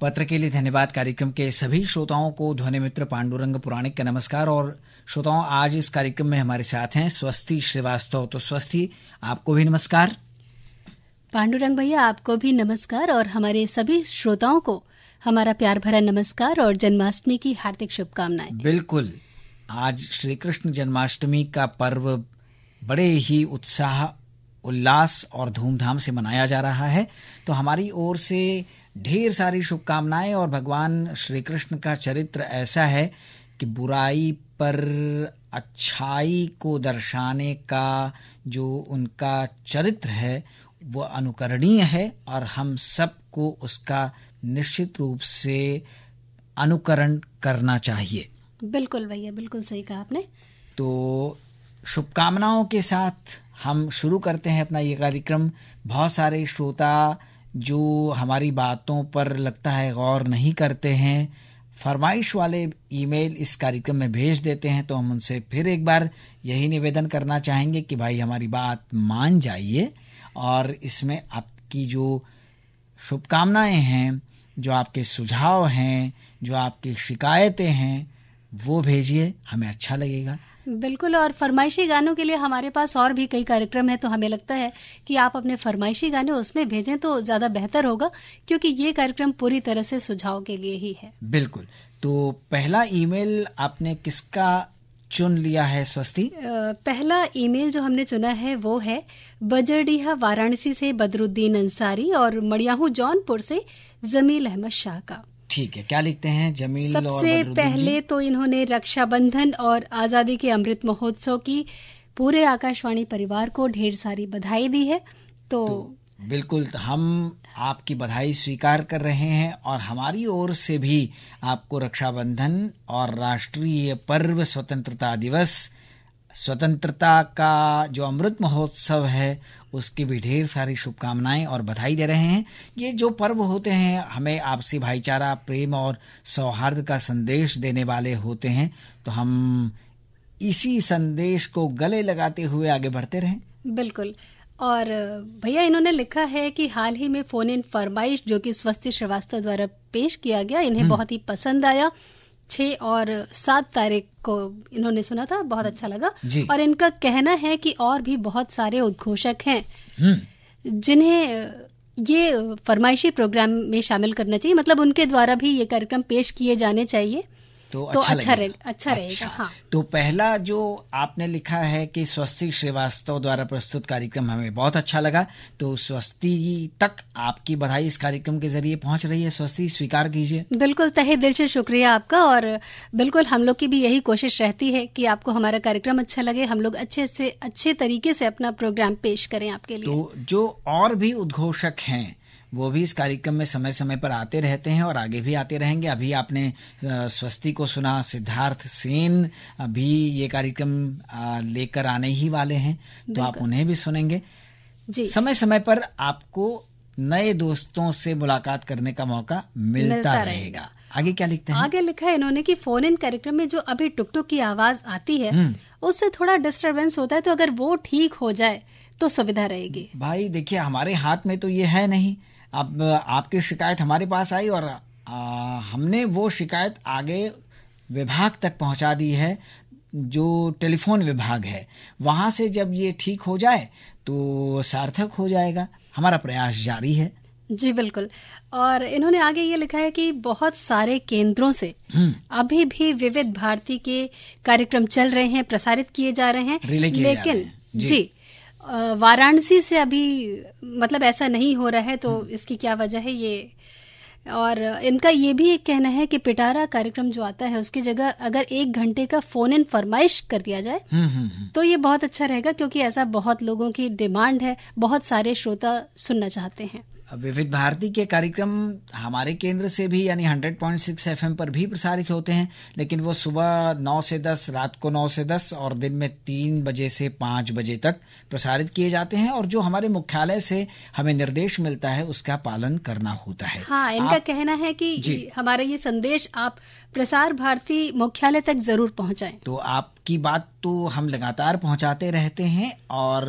पत्र के लिए धन्यवाद कार्यक्रम के सभी श्रोताओं को ध्वनि मित्र पांडुरंग पुराणिक का नमस्कार और श्रोताओं आज इस कार्यक्रम में हमारे साथ हैं स्वस्ति श्रीवास्तव तो स्वस्ति आपको भी नमस्कार पांडुरंग भैया आपको भी नमस्कार और हमारे सभी श्रोताओं को हमारा प्यार भरा नमस्कार और जन्माष्टमी की हार्दिक शुभकामनाएं बिल्कुल आज श्री कृष्ण जन्माष्टमी का पर्व बड़े ही उत्साह उल्लास और धूमधाम से मनाया जा रहा है तो हमारी ओर से ढेर सारी शुभकामनाएं और भगवान श्री कृष्ण का चरित्र ऐसा है कि बुराई पर अच्छाई को दर्शाने का जो उनका चरित्र है वो अनुकरणीय है और हम सबको उसका निश्चित रूप से अनुकरण करना चाहिए बिल्कुल भैया बिल्कुल सही कहा आपने तो शुभकामनाओं के साथ हम शुरू करते हैं अपना ये कार्यक्रम बहुत सारे श्रोता जो हमारी बातों पर लगता है गौर नहीं करते हैं फरमाइश वाले ईमेल इस कार्यक्रम में भेज देते हैं तो हम उनसे फिर एक बार यही निवेदन करना चाहेंगे कि भाई हमारी बात मान जाइए और इसमें आपकी जो शुभकामनाएं हैं जो आपके सुझाव हैं जो आपकी शिकायतें हैं वो भेजिए हमें अच्छा लगेगा बिल्कुल और फरमाइशी गानों के लिए हमारे पास और भी कई कार्यक्रम है तो हमें लगता है कि आप अपने फरमाइशी गाने उसमें भेजें तो ज़्यादा बेहतर होगा क्योंकि ये कार्यक्रम पूरी तरह से सुझाव के लिए ही है बिल्कुल तो पहला ईमेल आपने किसका चुन लिया है स्वस्ति पहला ईमेल जो हमने चुना है वो है बजरडीहा वाराणसी से बदरुद्दीन अंसारी और मड़ियाहू जौनपुर से जमील अहमद शाह का ठीक है क्या लिखते हैं जमील सबसे और पहले तो इन्होंने रक्षाबंधन और आजादी के अमृत महोत्सव की पूरे आकाशवाणी परिवार को ढेर सारी बधाई दी है तो, तो बिल्कुल हम आपकी बधाई स्वीकार कर रहे हैं और हमारी ओर से भी आपको रक्षाबंधन और राष्ट्रीय पर्व स्वतंत्रता दिवस स्वतंत्रता का जो अमृत महोत्सव है उसकी भी ढेर सारी शुभकामनाएं और बधाई दे रहे हैं ये जो पर्व होते हैं हमें आपसी भाईचारा प्रेम और सौहार्द का संदेश देने वाले होते हैं तो हम इसी संदेश को गले लगाते हुए आगे बढ़ते रहें बिल्कुल और भैया इन्होंने लिखा है कि हाल ही में फोन इन फरमाइश जो कि स्वस्ति श्रीवास्तव द्वारा पेश किया गया इन्हें हम्म। बहुत ही पसंद आया छह और सात तारीख को इन्होंने सुना था बहुत अच्छा लगा और इनका कहना है कि और भी बहुत सारे उद्घोषक हैं हम्म। जिन्हें ये फरमाइशी प्रोग्राम में शामिल करना चाहिए मतलब उनके द्वारा भी ये कार्यक्रम पेश किए जाने चाहिए तो, तो अच्छा, अच्छा रहे, अच्छा रहेगा अच्छा, हाँ। तो पहला जो आपने लिखा है कि स्वस्ति श्रीवास्तव द्वारा प्रस्तुत कार्यक्रम हमें बहुत अच्छा लगा तो स्वस्ति तक आपकी बधाई इस कार्यक्रम के जरिए पहुंच रही है स्वस्ति स्वीकार कीजिए बिल्कुल तहे दिल से शुक्रिया आपका और बिल्कुल हम लोग की भी यही कोशिश रहती है की आपको हमारा कार्यक्रम अच्छा लगे हम लोग अच्छे से अच्छे तरीके से अपना प्रोग्राम पेश करें आपके लिए तो जो और भी उद्घोषक हैं वो भी इस कार्यक्रम में समय समय पर आते रहते हैं और आगे भी आते रहेंगे अभी आपने स्वस्ति को सुना सिद्धार्थ सेन अभी ये कार्यक्रम लेकर आने ही वाले हैं तो आप उन्हें भी सुनेंगे जी समय समय पर आपको नए दोस्तों से मुलाकात करने का मौका मिलता, मिलता रहेगा आगे क्या लिखते हैं आगे लिखा है इन्होंने कि फोन इन कार्यक्रम में जो अभी टुक टुक की आवाज आती है हम्म। उससे थोड़ा डिस्टरबेंस होता है तो अगर वो ठीक हो जाए तो सुविधा रहेगी भाई देखिए हमारे हाथ में तो ये है नहीं अब आपकी शिकायत हमारे पास आई और आ, हमने वो शिकायत आगे विभाग तक पहुंचा दी है जो टेलीफोन विभाग है वहाँ से जब ये ठीक हो जाए तो सार्थक हो जाएगा हमारा प्रयास जारी है जी बिल्कुल और इन्होंने आगे ये लिखा है कि बहुत सारे केंद्रों से हम्म। अभी भी विविध भारती के कार्यक्रम चल रहे हैं प्रसारित किए जा रहे हैं लेकिन जी, जी वाराणसी से अभी मतलब ऐसा नहीं हो रहा है तो हम्म। इसकी क्या वजह है ये और इनका ये भी एक कहना है कि पिटारा कार्यक्रम जो आता है उसकी जगह अगर एक घंटे का फोन इन फरमाइश कर दिया जाए हम्म, हम्म, तो ये बहुत अच्छा रहेगा क्योंकि ऐसा बहुत लोगों की डिमांड है बहुत सारे श्रोता सुनना चाहते हैं विविध भारती के कार्यक्रम हमारे केंद्र से भी यानी 100.6 पॉइंट पर भी प्रसारित होते हैं लेकिन वो सुबह 9 से 10 रात को 9 से 10 और दिन में 3 बजे से 5 बजे तक प्रसारित किए जाते हैं और जो हमारे मुख्यालय से हमें निर्देश मिलता है उसका पालन करना होता है हाँ इनका आप, कहना है कि हमारा ये संदेश आप प्रसार भारती मुख्यालय तक जरूर पहुंचाएं तो आपकी बात तो हम लगातार पहुंचाते रहते हैं और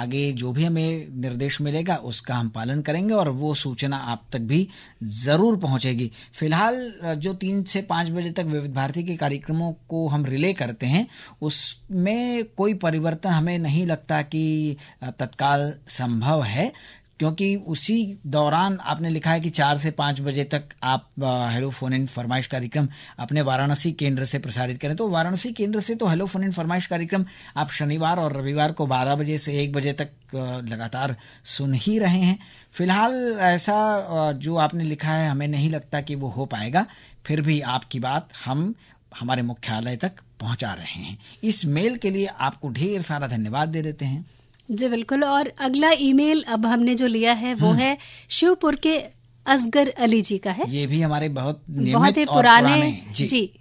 आगे जो भी हमें निर्देश मिलेगा उसका हम पालन करेंगे और वो सूचना आप तक भी ज़रूर पहुंचेगी फिलहाल जो तीन से पांच बजे तक विविध भारती के कार्यक्रमों को हम रिले करते हैं उसमें कोई परिवर्तन हमें नहीं लगता कि तत्काल संभव है क्योंकि उसी दौरान आपने लिखा है कि चार से पांच बजे तक आप हेलो फोन इन फरमाइश कार्यक्रम अपने वाराणसी केंद्र से प्रसारित करें तो वाराणसी केंद्र से तो हेलो फोन इन फरमाइश कार्यक्रम आप शनिवार और रविवार को बारह बजे से एक बजे तक लगातार सुन ही रहे हैं फिलहाल ऐसा जो आपने लिखा है हमें नहीं लगता कि वो हो पाएगा फिर भी आपकी बात हम हमारे मुख्यालय तक पहुंचा रहे हैं इस मेल के लिए आपको ढेर सारा धन्यवाद दे देते हैं जी बिल्कुल और अगला ईमेल अब हमने जो लिया है वो हम्म। है शिवपुर के असगर अली जी का है ये भी हमारे बहुत बहुत ही पुराने, पुराने जी, जी।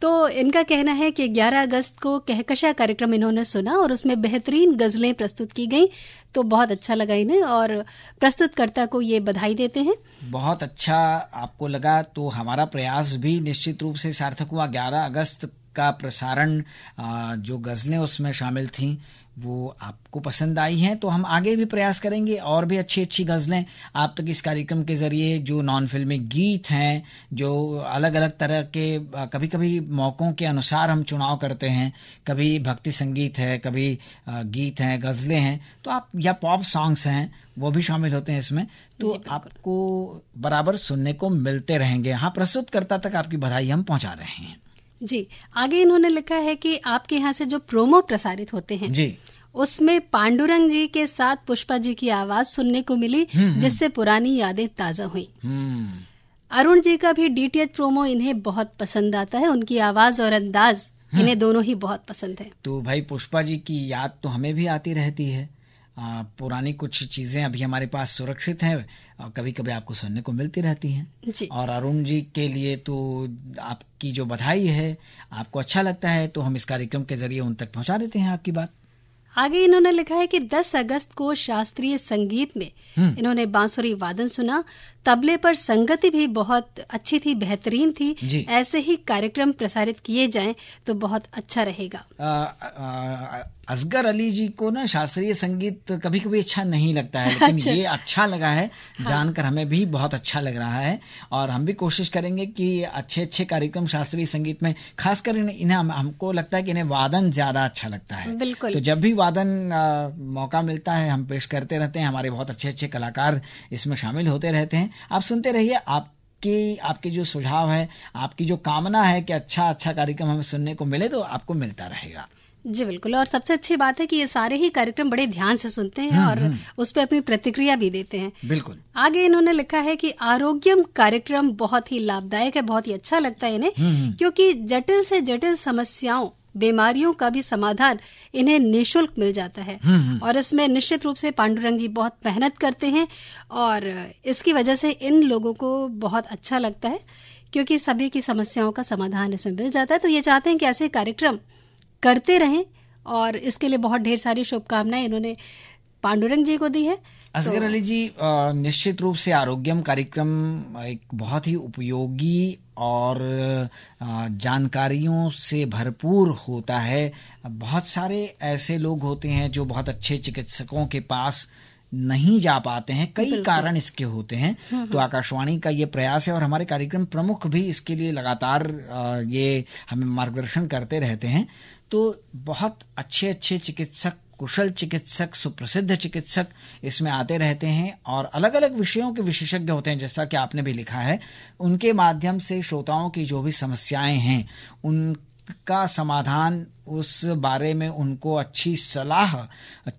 तो इनका कहना है कि 11 अगस्त को कहकशा कार्यक्रम इन्होंने सुना और उसमें बेहतरीन गजलें प्रस्तुत की गई तो बहुत अच्छा लगा इन्हें और प्रस्तुतकर्ता को ये बधाई देते हैं बहुत अच्छा आपको लगा तो हमारा प्रयास भी निश्चित रूप से सार्थक हुआ 11 अगस्त का प्रसारण जो गजलें उसमें शामिल थीं वो आपको पसंद आई हैं तो हम आगे भी प्रयास करेंगे और भी अच्छी अच्छी गज़लें आप तक इस कार्यक्रम के ज़रिए जो नॉन फिल्मी गीत हैं जो अलग अलग तरह के कभी कभी मौक़ों के अनुसार हम चुनाव करते हैं कभी भक्ति संगीत है कभी गीत हैं गज़लें हैं तो आप या पॉप सॉन्ग्स हैं वो भी शामिल होते हैं इसमें तो आपको बराबर सुनने को मिलते रहेंगे हाँ प्रस्तुतकर्ता तक आपकी बधाई हम पहुँचा रहे हैं जी आगे इन्होंने लिखा है कि आपके यहाँ से जो प्रोमो प्रसारित होते हैं जी उसमें पांडुरंग जी के साथ पुष्पा जी की आवाज सुनने को मिली हम्म, हम्म। जिससे पुरानी यादें ताजा हुई हम्म। अरुण जी का भी डीटीएच प्रोमो इन्हें बहुत पसंद आता है उनकी आवाज और अंदाज इन्हें दोनों ही बहुत पसंद है तो भाई पुष्पा जी की याद तो हमें भी आती रहती है पुरानी कुछ चीज़ें अभी हमारे पास सुरक्षित हैं और कभी कभी आपको सुनने को मिलती रहती हैं और अरुण जी के लिए तो आपकी जो बधाई है आपको अच्छा लगता है तो हम इस कार्यक्रम के जरिए उन तक पहुंचा देते हैं आपकी बात आगे इन्होंने लिखा है कि 10 अगस्त को शास्त्रीय संगीत में हम्म। इन्होंने बांसुरी वादन सुना तबले पर संगति भी बहुत अच्छी थी बेहतरीन थी ऐसे ही कार्यक्रम प्रसारित किए जाएं तो बहुत अच्छा रहेगा आ, आ, असगर अली जी को ना शास्त्रीय संगीत कभी कभी अच्छा नहीं लगता है लेकिन अच्छा। ये अच्छा लगा है हाँ। जानकर हमें भी बहुत अच्छा लग रहा है और हम भी कोशिश करेंगे कि अच्छे अच्छे कार्यक्रम शास्त्रीय संगीत में खासकर इन्हें हम, हमको लगता है कि इन्हें वादन ज्यादा अच्छा लगता है बिल्कुल तो जब भी वादन आ, मौका मिलता है हम पेश करते रहते हैं हमारे बहुत अच्छे अच्छे कलाकार इसमें शामिल होते रहते हैं आप सुनते रहिए आप आपके आपके जो सुझाव है आपकी जो कामना है कि अच्छा अच्छा कार्यक्रम हमें सुनने को मिले तो आपको मिलता रहेगा जी बिल्कुल और सबसे अच्छी बात है कि ये सारे ही कार्यक्रम बड़े ध्यान से सुनते हैं हम्म, और हम्म। उस पर अपनी प्रतिक्रिया भी देते हैं बिल्कुल आगे इन्होंने लिखा है कि आरोग्यम कार्यक्रम बहुत ही लाभदायक है बहुत ही अच्छा लगता है इन्हें हम्म, क्योंकि जटिल से जटिल समस्याओं बीमारियों का भी समाधान इन्हें निशुल्क मिल जाता है और इसमें निश्चित रूप से पांडुरंग जी बहुत मेहनत करते हैं और इसकी वजह से इन लोगों को बहुत अच्छा लगता है क्योंकि सभी की समस्याओं का समाधान इसमें मिल जाता है तो ये चाहते हैं कि ऐसे कार्यक्रम करते रहें और इसके लिए बहुत ढेर सारी शुभकामनाएं इन्होंने पांडुरंग जी को दी है असगर तो, अली जी निश्चित रूप से आरोग्यम कार्यक्रम एक बहुत ही उपयोगी और जानकारियों से भरपूर होता है बहुत सारे ऐसे लोग होते हैं जो बहुत अच्छे चिकित्सकों के पास नहीं जा पाते हैं कई कारण इसके होते हैं हम्म, हम्म। तो आकाशवाणी का ये प्रयास है और हमारे कार्यक्रम प्रमुख भी इसके लिए लगातार ये हमें मार्गदर्शन करते रहते हैं तो बहुत अच्छे अच्छे चिकित्सक कुशल चिकित्सक सुप्रसिद्ध चिकित्सक इसमें आते रहते हैं और अलग अलग विषयों के विशेषज्ञ होते हैं जैसा कि आपने भी लिखा है उनके माध्यम से श्रोताओं की जो भी समस्याएं हैं उन का समाधान उस बारे में उनको अच्छी सलाह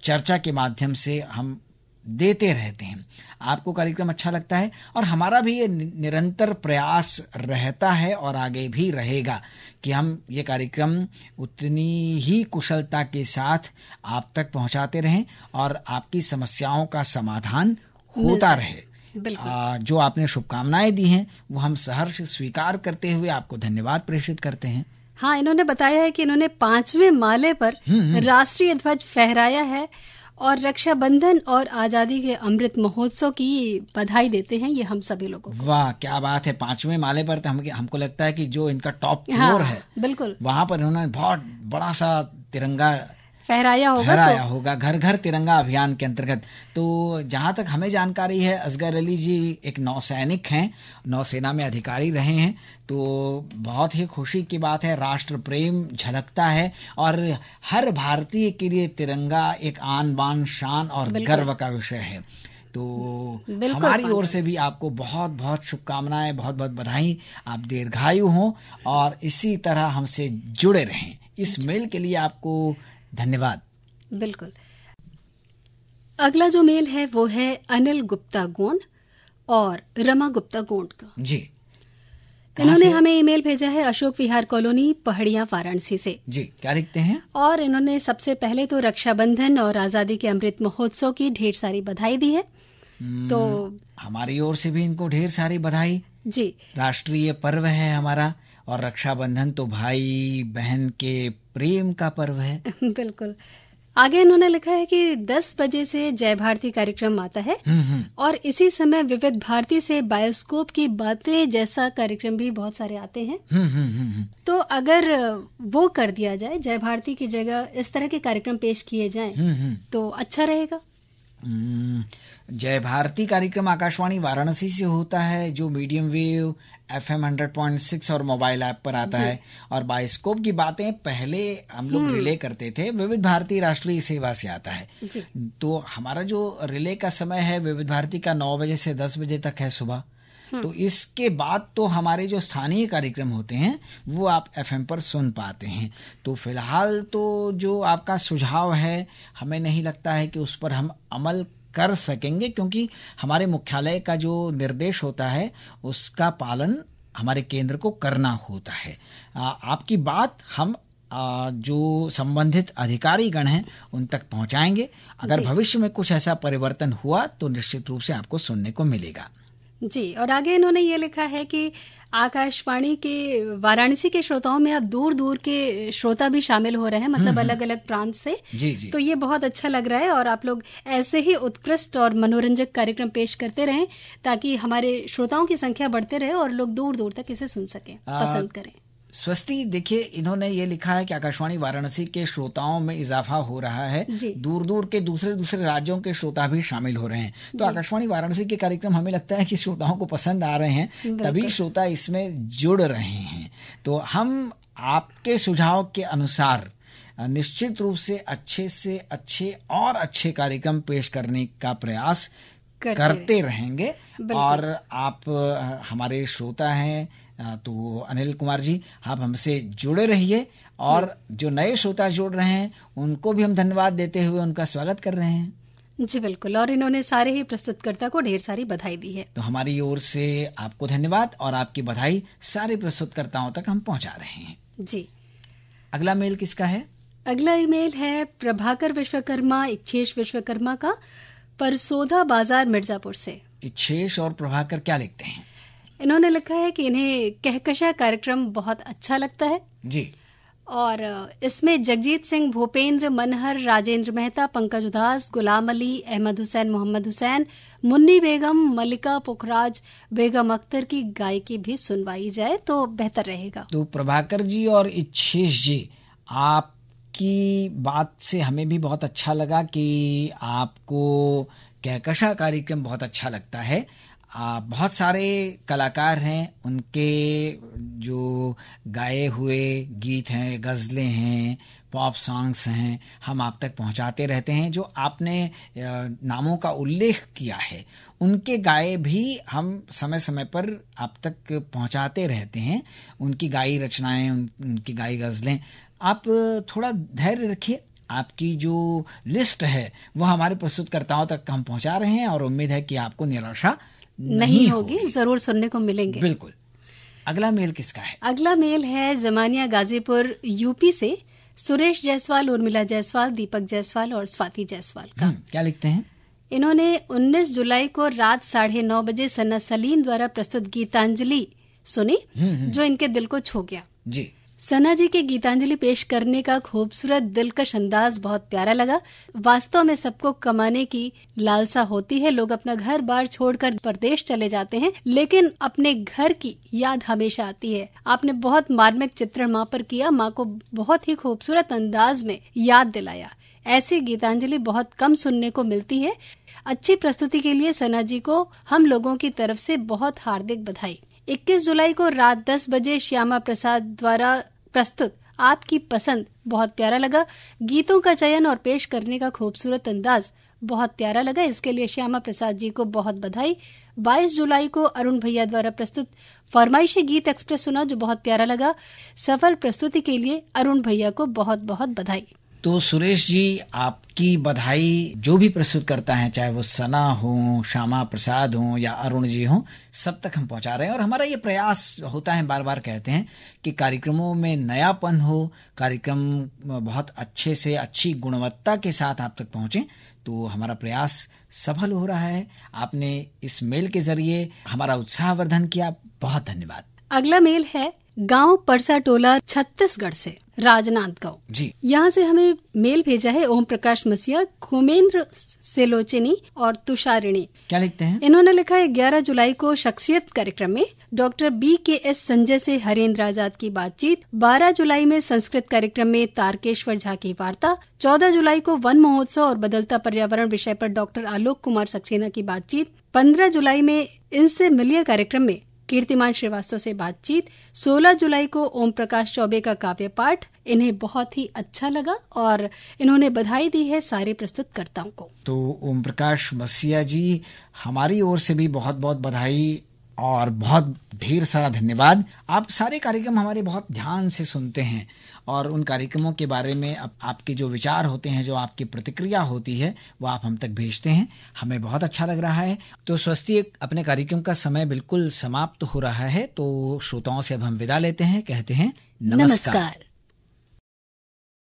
चर्चा के माध्यम से हम देते रहते हैं आपको कार्यक्रम अच्छा लगता है और हमारा भी ये निरंतर प्रयास रहता है और आगे भी रहेगा कि हम ये कार्यक्रम उतनी ही कुशलता के साथ आप तक पहुंचाते रहें और आपकी समस्याओं का समाधान होता रहे आ, जो आपने शुभकामनाएं दी हैं वो हम सहर्ष स्वीकार करते हुए आपको धन्यवाद प्रेषित करते हैं हाँ इन्होंने बताया है कि इन्होंने पांचवें माले पर हम्म, हम्म। राष्ट्रीय ध्वज फहराया है और रक्षाबंधन और आजादी के अमृत महोत्सव की बधाई देते हैं ये हम सभी लोगों को वाह क्या बात है पांचवें माले पर तो हम, हमको लगता है कि जो इनका टॉप फ्लोर हाँ, है बिल्कुल वहां पर इन्होंने बहुत बड़ा सा तिरंगा फहराया होगा तो- फहराया तो? होगा घर घर तिरंगा अभियान के अंतर्गत तो जहां तक हमें जानकारी है असगर अली जी एक नौसैनिक हैं नौसेना में अधिकारी रहे हैं तो बहुत ही खुशी की बात है राष्ट्र प्रेम झलकता है और हर भारतीय के लिए तिरंगा एक आन बान शान और गर्व का विषय है तो हमारी ओर से भी आपको बहुत बहुत शुभकामनाएं बहुत बहुत बधाई आप दीर्घायु हों और इसी तरह हमसे जुड़े रहें इस मेल के लिए आपको धन्यवाद बिल्कुल अगला जो मेल है वो है अनिल गुप्ता गोंड और रमा गुप्ता गोंड का जी इन्होंने हमें ईमेल भेजा है अशोक विहार कॉलोनी पहड़िया वाराणसी से जी क्या लिखते हैं और इन्होंने सबसे पहले तो रक्षाबंधन और आजादी के अमृत महोत्सव की ढेर सारी बधाई दी है हम्म, तो हमारी ओर से भी इनको ढेर सारी बधाई जी राष्ट्रीय पर्व है हमारा और रक्षाबंधन तो भाई बहन के प्रेम का पर्व है बिल्कुल आगे इन्होंने लिखा है कि 10 बजे से जय भारती कार्यक्रम आता है हम्म, हम्म। और इसी समय विविध भारती से बायोस्कोप की बातें जैसा कार्यक्रम भी बहुत सारे आते हैं हम्म, तो अगर वो कर दिया जाए जय भारती की जगह इस तरह के कार्यक्रम पेश किए जाएं तो अच्छा रहेगा जय भारती कार्यक्रम आकाशवाणी वाराणसी से होता है जो medium wave F M hundred point six और मोबाइल ऐप पर आता है और बायोस्कोप की बातें पहले हम लोग रिले हम्म। करते थे विविध भारती राष्ट्रीय सेवा से आता है तो हमारा जो रिले का समय है विविध भारती का नौ बजे से दस बजे तक है सुबह हम्म। तो इसके बाद तो हमारे जो स्थानीय कार्यक्रम होते हैं वो आप एफएम पर सुन पाते हैं तो फिलहाल तो जो आपका सुझाव है हमें नहीं लगता है कि उस पर हम अमल कर सकेंगे क्योंकि हमारे मुख्यालय का जो निर्देश होता है उसका पालन हमारे केंद्र को करना होता है आ, आपकी बात हम जो संबंधित अधिकारी गण हैं उन तक पहुंचाएंगे अगर भविष्य में कुछ ऐसा परिवर्तन हुआ तो निश्चित रूप से आपको सुनने को मिलेगा जी और आगे इन्होंने ये लिखा है कि आकाशवाणी के वाराणसी के श्रोताओं में अब दूर दूर के श्रोता भी शामिल हो रहे हैं मतलब हम्म, हम्म। अलग अलग प्रांत से जी जी तो ये बहुत अच्छा लग रहा है और आप लोग ऐसे ही उत्कृष्ट और मनोरंजक कार्यक्रम पेश करते रहें ताकि हमारे श्रोताओं की संख्या बढ़ते रहे और लोग दूर दूर तक इसे सुन सकें पसंद करें स्वस्ति देखिए इन्होंने ये लिखा है कि आकाशवाणी वाराणसी के श्रोताओं में इजाफा हो रहा है दूर दूर के दूसरे दूसरे राज्यों के श्रोता भी शामिल हो रहे हैं तो आकाशवाणी वाराणसी के कार्यक्रम हमें लगता है कि श्रोताओं को पसंद आ रहे हैं तभी श्रोता इसमें जुड़ रहे हैं तो हम आपके सुझाव के अनुसार निश्चित रूप से अच्छे से अच्छे और अच्छे कार्यक्रम पेश करने का प्रयास करते, करते रहेंगे और आप हमारे श्रोता हैं तो अनिल कुमार जी आप हमसे जुड़े रहिए और जो नए श्रोता जुड़ रहे हैं उनको भी हम धन्यवाद देते हुए उनका स्वागत कर रहे हैं जी बिल्कुल और इन्होंने सारे ही प्रस्तुतकर्ता को ढेर सारी बधाई दी है तो हमारी ओर से आपको धन्यवाद और आपकी बधाई सारे प्रस्तुतकर्ताओं तक हम पहुंचा रहे हैं जी अगला मेल किसका है अगला ईमेल है प्रभाकर विश्वकर्मा इच्छेश विश्वकर्मा का परसोदा बाजार मिर्जापुर से इच्छेश और प्रभाकर क्या लिखते हैं इन्होंने लिखा है कि इन्हें कहकशा कार्यक्रम बहुत अच्छा लगता है जी और इसमें जगजीत सिंह भूपेंद्र मनहर राजेंद्र मेहता पंकज उदास गुलाम अली अहमद हुसैन मोहम्मद हुसैन मुन्नी बेगम मलिका पोखराज बेगम अख्तर की गायकी भी सुनवाई जाए तो बेहतर रहेगा तो प्रभाकर जी और इच्छेश जी आपकी बात से हमें भी बहुत अच्छा लगा कि आपको कहकशा कार्यक्रम बहुत अच्छा लगता है बहुत सारे कलाकार हैं उनके जो गाए हुए गीत हैं गज़लें हैं पॉप सॉन्ग्स हैं हम आप तक पहुंचाते रहते हैं जो आपने नामों का उल्लेख किया है उनके गाए भी हम समय समय पर आप तक पहुंचाते रहते हैं उनकी गाई रचनाएं उन, उनकी गाई गज़लें आप थोड़ा धैर्य रखिए आपकी जो लिस्ट है वह हमारे प्रस्तुतकर्ताओं तक हम पहुंचा रहे हैं और उम्मीद है कि आपको निराशा नहीं, नहीं होगी जरूर सुनने को मिलेंगे बिल्कुल अगला मेल किसका है अगला मेल है जमानिया गाजीपुर यूपी से सुरेश जायसवाल उर्मिला जायसवाल दीपक जायसवाल और स्वाति जायसवाल का हम्म, क्या लिखते हैं इन्होंने 19 जुलाई को रात साढ़े नौ बजे सन्ना सलीम द्वारा प्रस्तुत गीतांजलि सुनी हम्म, हम्म। जो इनके दिल को छू गया जी सना जी के गीतांजलि पेश करने का खूबसूरत दिलकश अंदाज बहुत प्यारा लगा वास्तव में सबको कमाने की लालसा होती है लोग अपना घर बार छोड़कर प्रदेश चले जाते हैं लेकिन अपने घर की याद हमेशा आती है आपने बहुत मार्मिक चित्रण माँ पर किया माँ को बहुत ही खूबसूरत अंदाज में याद दिलाया ऐसी गीतांजलि बहुत कम सुनने को मिलती है अच्छी प्रस्तुति के लिए सना जी को हम लोगों की तरफ से बहुत हार्दिक बधाई 21 जुलाई को रात 10 बजे श्यामा प्रसाद द्वारा प्रस्तुत आपकी पसंद बहुत प्यारा लगा गीतों का चयन और पेश करने का खूबसूरत अंदाज बहुत प्यारा लगा इसके लिए श्यामा प्रसाद जी को बहुत बधाई 22 जुलाई को अरुण भैया द्वारा प्रस्तुत फरमाइशी गीत एक्सप्रेस सुना जो बहुत प्यारा लगा सफल प्रस्तुति के लिए अरुण भैया को बहुत बहुत बधाई तो सुरेश जी आपकी बधाई जो भी प्रस्तुत करता है चाहे वो सना हो श्यामा प्रसाद हो या अरुण जी हो सब तक हम पहुंचा रहे हैं और हमारा ये प्रयास होता है बार बार कहते हैं कि कार्यक्रमों में नयापन हो कार्यक्रम बहुत अच्छे से अच्छी गुणवत्ता के साथ आप तक पहुंचे तो हमारा प्रयास सफल हो रहा है आपने इस मेल के जरिए हमारा उत्साहवर्धन किया बहुत धन्यवाद अगला मेल है गांव परसा टोला छत्तीसगढ़ से राजनांदगांव जी यहाँ से हमें मेल भेजा है ओम प्रकाश मसिया कुमेंद्र सेलोचिनी और तुषारिणी क्या लिखते हैं इन्होंने लिखा है 11 जुलाई को शख्सियत कार्यक्रम में doctor B K S Sanjay से हरेंद्र आजाद की बातचीत 12 जुलाई में संस्कृत कार्यक्रम में तारकेश्वर झा की वार्ता 14 जुलाई को वन महोत्सव और बदलता पर्यावरण विषय पर डॉक्टर आलोक कुमार सक्सेना की बातचीत 15 जुलाई में इनसे मिलिए कार्यक्रम में कीर्तिमान श्रीवास्तव से बातचीत 16 जुलाई को ओम प्रकाश चौबे का काव्य पाठ इन्हें बहुत ही अच्छा लगा और इन्होंने बधाई दी है सारे प्रस्तुतकर्ताओं को तो ओम प्रकाश मसिया जी हमारी ओर से भी बहुत बहुत बधाई और बहुत ढेर सारा धन्यवाद आप सारे कार्यक्रम हमारे बहुत ध्यान से सुनते हैं और उन कार्यक्रमों के बारे में आप, आपके जो विचार होते हैं जो आपकी प्रतिक्रिया होती है वो आप हम तक भेजते हैं हमें बहुत अच्छा लग रहा है तो स्वस्ति अपने कार्यक्रम का समय बिल्कुल समाप्त हो रहा है तो श्रोताओं से अब हम विदा लेते हैं कहते हैं नमस्कार, नमस्कार।